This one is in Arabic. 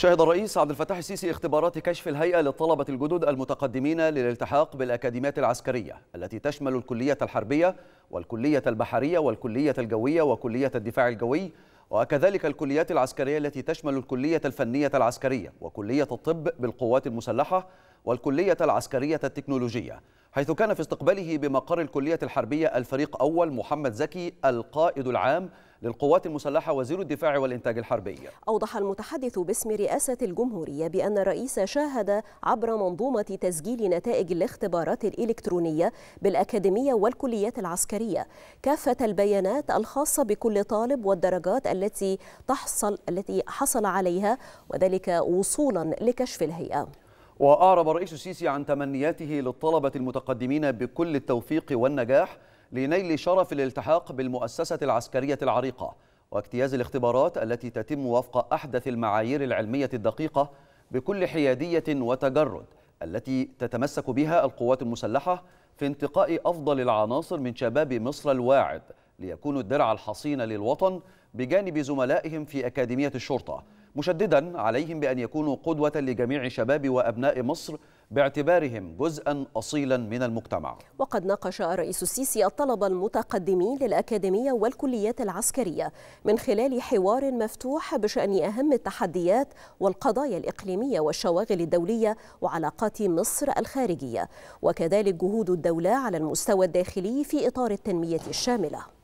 شهد الرئيس عبد الفتاح السيسي اختبارات كشف الهيئة للطلبة الجدد المتقدمين للالتحاق بالأكاديميات العسكرية التي تشمل الكلية الحربية والكلية البحرية والكلية الجوية وكلية الدفاع الجوي وكذلك الكليات العسكرية التي تشمل الكلية الفنية العسكرية وكلية الطب بالقوات المسلحة والكلية العسكرية التكنولوجية حيث كان في استقباله بمقر الكلية الحربية الفريق أول محمد زكي القائد العام للقوات المسلحة وزير الدفاع والإنتاج الحربي أوضح المتحدث باسم رئاسة الجمهورية بأن الرئيس شاهد عبر منظومة تسجيل نتائج الاختبارات الإلكترونية بالأكاديمية والكليات العسكرية كافة البيانات الخاصة بكل طالب والدرجات التي تحصل التي حصل عليها وذلك وصولا لكشف الهيئة وأعرب الرئيس السيسي عن تمنياته للطلبة المتقدمين بكل التوفيق والنجاح لنيل شرف الالتحاق بالمؤسسة العسكرية العريقة واجتياز الاختبارات التي تتم وفق أحدث المعايير العلمية الدقيقة بكل حيادية وتجرد التي تتمسك بها القوات المسلحة في انتقاء أفضل العناصر من شباب مصر الواعد ليكونوا الدرع الحصين للوطن بجانب زملائهم في أكاديمية الشرطة مشددا عليهم بأن يكونوا قدوة لجميع شباب وأبناء مصر باعتبارهم جزءا أصيلا من المجتمع وقد ناقش الرئيس السيسي الطلبة المتقدمين للأكاديمية والكليات العسكرية من خلال حوار مفتوح بشأن أهم التحديات والقضايا الإقليمية والشواغل الدولية وعلاقات مصر الخارجية وكذلك جهود الدولة على المستوى الداخلي في إطار التنمية الشاملة